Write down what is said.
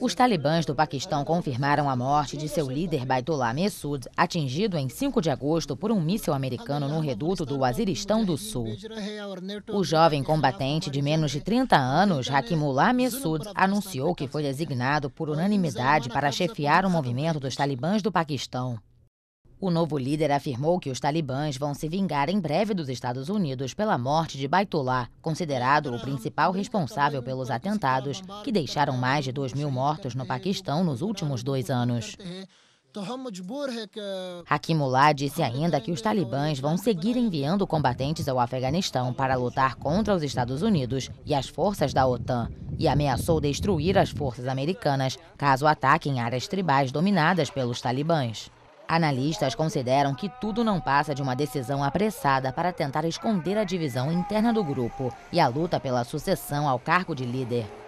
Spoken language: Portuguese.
Os talibãs do Paquistão confirmaram a morte de seu líder Baitullah Messud, atingido em 5 de agosto por um míssil americano no reduto do Waziristão do Sul. O jovem combatente de menos de 30 anos, Hakimullah Messud, anunciou que foi designado por unanimidade para chefiar o movimento dos talibãs do Paquistão. O novo líder afirmou que os talibãs vão se vingar em breve dos Estados Unidos pela morte de Baitullah, considerado o principal responsável pelos atentados que deixaram mais de 2 mil mortos no Paquistão nos últimos dois anos. Hakimullah disse ainda que os talibãs vão seguir enviando combatentes ao Afeganistão para lutar contra os Estados Unidos e as forças da OTAN e ameaçou destruir as forças americanas caso ataquem áreas tribais dominadas pelos talibãs. Analistas consideram que tudo não passa de uma decisão apressada para tentar esconder a divisão interna do grupo e a luta pela sucessão ao cargo de líder.